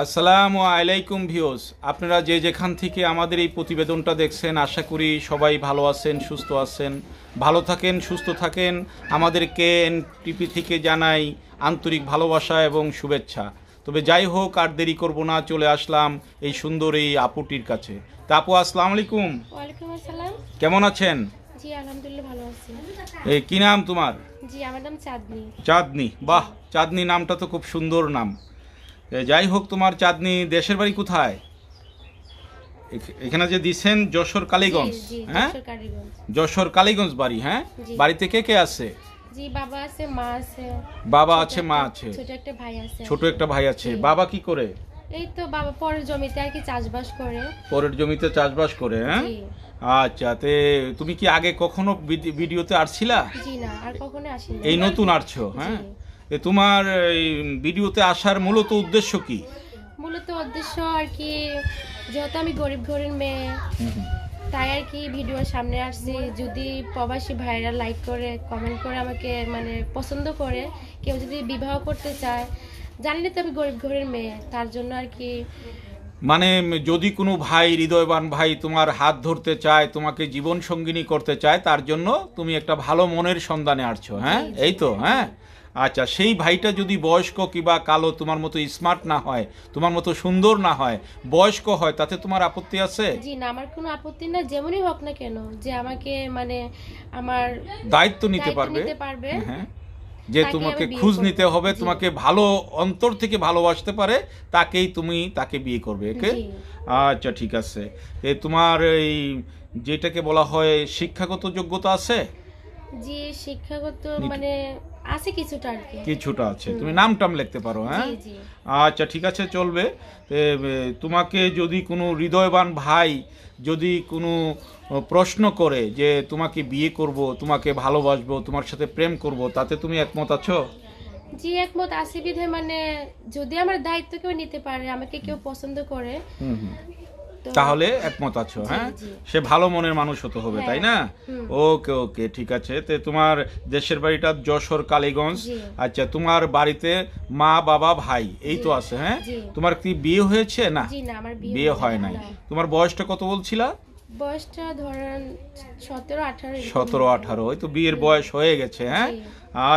আসসালামু আলাইকুম ভিউস আপনারা যে যেখান থেকে আমাদের এই প্রতিবেদনটা দেখছেন আশা করি সবাই ভালো আছেন সুস্থ আছেন ভালো থাকেন সুস্থ থাকেন আমাদের কে এন টিপি থেকে জানাই আন্তরিক ভালোবাসা এবং শুভেচ্ছা তবে যাই হোক আর দেরি করব না চলে আসলাম এই সুন্দর এই আপুটির কাছে তা আপু আসসালাম আলাইকুম কেমন আছেন এই কি নাম তোমার চাঁদনি চাঁদনি বাহ চাঁদনি নামটা তো খুব সুন্দর নাম যাই হোক তোমার চাঁদনি দেশের বাড়ি কোথায় এখানে যে দিছেন যশোর কালীগঞ্জ হ্যাঁ যশোর কালীগঞ্জ বাড়ি হ্যাঁ বাড়িতে কে কে আছে বাবা আছে মা আছে বাবা আছে মা আছে ছোট একটা ভাই আছে বাবা কি করে এই তো বাবা পরের জমিতে আর কি চাষবাস করে পরের জমিতে চাষবাস করে হ্যাঁ আচ্ছা তে তুমি কি আগে কখনো ভিডিওতে আসছিলা জি এই নতুন আসছো হ্যাঁ তোমার এই ভিডিওতে আসার মূলত উদ্দেশ্য কি মূলত উদ্দেশ্য আর কি যেহেতু আমি গরিব ঘরের মেয়ে তাই আর কি ভিডিওর সামনে আসছি যদি প্রবাসী ভাইরা লাইক করে কমেন্ট করে আমাকে মানে পছন্দ করে কেউ যদি বিবাহ করতে চায় জানলে তো আমি গরিব ঘরের মেয়ে তার জন্য আর কি মানে যদি কোনো ভাই হৃদয়বান ভাই তোমার হাত ধরতে চায় তোমাকে জীবন সঙ্গিনী করতে চায় তার জন্য তুমি একটা ভালো মনের সন্ধানে আসছো হ্যাঁ এই তো হ্যাঁ আচ্ছা সেই ভাইটা যদি বয়স্ক কিবা কালো তোমার মতো স্মার্ট না হয় তোমার মতো সুন্দর না হয় বয়স্ক হয় তাতে তোমার আপত্তি আছে জি না আমার কোনো আপত্তি না যেমনই হোক না কেন যে আমাকে মানে আমার দায়িত্ব নিতে পারবে নিতে পারবে হ্যাঁ, হ্যাঁ। যে তোমাকে খোঁজ নিতে হবে তোমাকে ভালো অন্তর থেকে ভালোবাসতে পারে তাকেই তুমি তাকে বিয়ে করবে ওকে আচ্ছা ঠিক আছে এ তোমার এই যেটাকে বলা হয় শিক্ষাগত যোগ্যতা আছে জি শিক্ষাগত মানে আছে কিছুটা আর কি কিছুটা আছে তুমি নাম টাম লিখতে পারো হ্যাঁ আচ্ছা ঠিক আছে চলবে তোমাকে যদি কোনো হৃদয়বান ভাই যদি কোনো প্রশ্ন করে যে তোমাকে বিয়ে করব তোমাকে ভালোবাসবো তোমার সাথে প্রেম করব তাতে তুমি একমত আছো জি একমত আসি বিধে মানে যদি আমার দায়িত্ব কেউ নিতে পারে আমাকে কেউ পছন্দ করে তাহলে একমত আছো হ্যাঁ সে ভালো মনের মানুষ হতে হবে হ্যাঁ, তাই না ওকে ওকে ঠিক আছে তো তোমার দেশের বাড়িটা যশোর কালীগঞ্জ আচ্ছা তোমার বাড়িতে মা বাবা ভাই এই তো আছে হ্যাঁ তোমার কি বিয়ে হয়েছে না বিয়ে হয় নাই তোমার বয়সটা কত বলছিলা বয়সটা ধরেন সতেরো আঠারো সতেরো আঠারো ওই তো বিয়ের বয়স হয়ে গেছে হ্যাঁ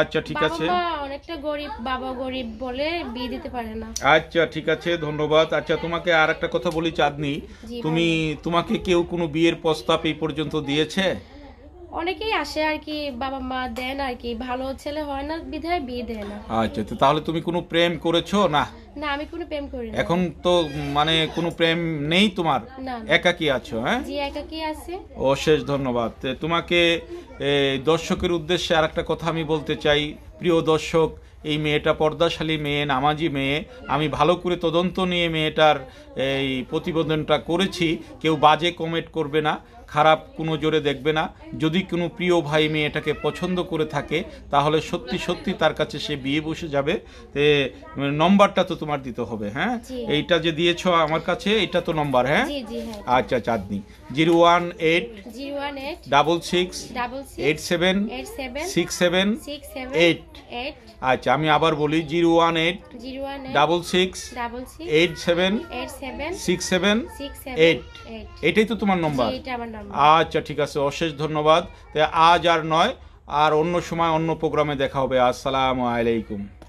আচ্ছা ঠিক আছে অনেকটা গরিব বাবা গরিব বলে বিয়ে দিতে পারে না আচ্ছা ঠিক আছে ধন্যবাদ আচ্ছা তোমাকে আর একটা কথা বলি চাঁদনি তুমি তোমাকে কেউ কোনো বিয়ের প্রস্তাব এই পর্যন্ত দিয়েছে অনেকেই আসে আর কি বাবা মা দেন আর কি ভালো ছেলে হয় না বিধায় বিয়ে দেয় না আচ্ছা তাহলে তুমি কোনো প্রেম করেছো না না আমি কোনো প্রেম করি না এখন তো মানে কোনো প্রেম নেই তোমার একাকী আছো হ্যাঁ জি একাকী আছে অশেষ ধন্যবাদ তোমাকে দর্শকের উদ্দেশ্যে আর একটা কথা আমি বলতে চাই প্রিয় দর্শক এই মেয়েটা পর্দাশালী মেয়ে নামাজি মেয়ে আমি ভালো করে তদন্ত নিয়ে মেয়েটার এই প্রতিবেদনটা করেছি কেউ বাজে কমেন্ট করবে না খারাপ কোনো জোরে দেখবে না যদি কোনো প্রিয় ভাই মেয়েটাকে পছন্দ করে থাকে তাহলে সত্যি সত্যি তার কাছে সে বিয়ে বসে যাবে নম্বরটা তো তোমার দিতে হবে হ্যাঁ এইটা যে দিয়েছ আমার কাছে এটা তো নম্বর হ্যাঁ, হ্যাঁ। আচ্ছা Chandni zero one eight double six eight seven six seven eight আচ্ছা আমি আবার বলি zero one eight double six eight seven six seven eight এটাই তো তোমার নম্বর আচ্ছা ঠিক আছে অশেষ ধন্যবাদ আজ আর নয় আর অন্য সময় অন্য প্রোগ্রামে দেখা হবে আসসালাম আলাইকুম